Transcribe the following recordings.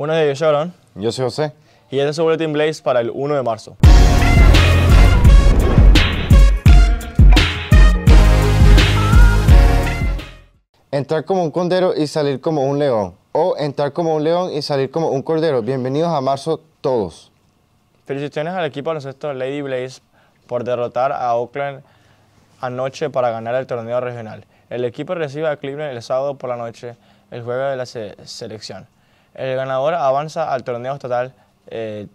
Uno yo soy Sharon. Yo soy José. Y este es el Team Blaze para el 1 de marzo. Entrar como un cordero y salir como un león. O entrar como un león y salir como un cordero. Bienvenidos a marzo todos. Felicitaciones al equipo de sextos Lady Blaze por derrotar a Oakland anoche para ganar el torneo regional. El equipo recibe a Cleveland el sábado por la noche, el jueves de la selección. El ganador avanza al torneo estatal eh,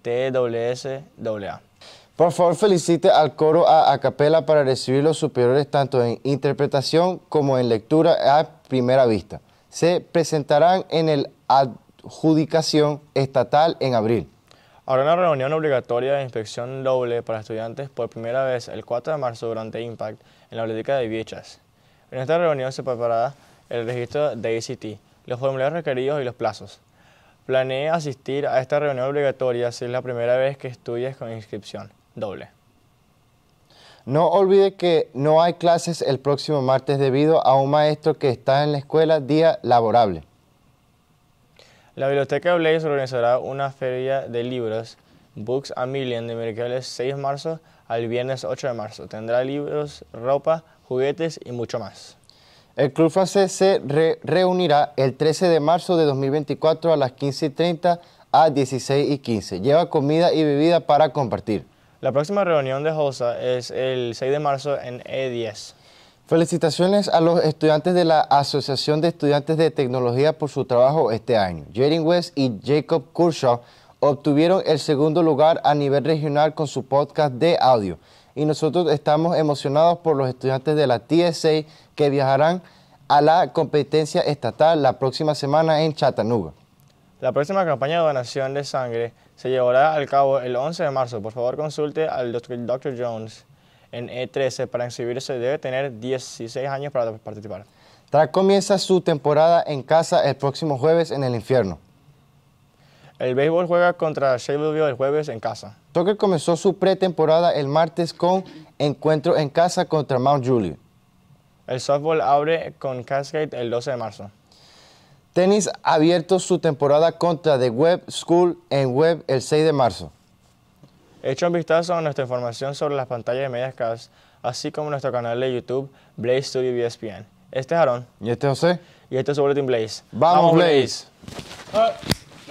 Por favor, felicite al coro a capela para recibir los superiores tanto en interpretación como en lectura a primera vista. Se presentarán en el adjudicación estatal en abril. Habrá una reunión obligatoria de inspección doble para estudiantes por primera vez el 4 de marzo durante Impact en la biblioteca de Viechas. En esta reunión se preparará el registro de ICT, los formularios requeridos y los plazos. Planeé asistir a esta reunión obligatoria si es la primera vez que estudias con inscripción doble. No olvide que no hay clases el próximo martes debido a un maestro que está en la escuela día laborable. La Biblioteca de Blaze organizará una feria de libros Books a Million de miércoles 6 de marzo al viernes 8 de marzo. Tendrá libros, ropa, juguetes y mucho más. El club francés se reunirá el 13 de marzo de 2024 a las 15.30 a 16 y 15. Lleva comida y bebida para compartir. La próxima reunión de JOSA es el 6 de marzo en E10. Felicitaciones a los estudiantes de la Asociación de Estudiantes de Tecnología por su trabajo este año. Jaden West y Jacob Kurshaw obtuvieron el segundo lugar a nivel regional con su podcast de audio. Y nosotros estamos emocionados por los estudiantes de la TSA que viajarán a la competencia estatal la próxima semana en Chattanooga. La próxima campaña de donación de sangre se llevará al cabo el 11 de marzo. Por favor, consulte al Dr. Jones en E13 para inscribirse. Debe tener 16 años para participar. Track comienza su temporada en casa el próximo jueves en el infierno. El béisbol juega contra Shelbyville el jueves en casa. Toque comenzó su pretemporada el martes con encuentro en casa contra Mount Julie. El softball abre con Cascade el 12 de marzo. Tenis abierto su temporada contra The Web School en Web el 6 de marzo. Echa un vistazo a nuestra información sobre las pantallas de Mediascast, así como nuestro canal de YouTube, Blaze Studio ESPN. Este es Aaron. Y este es José. Y este es su Blaze. ¡Vamos, Blaze.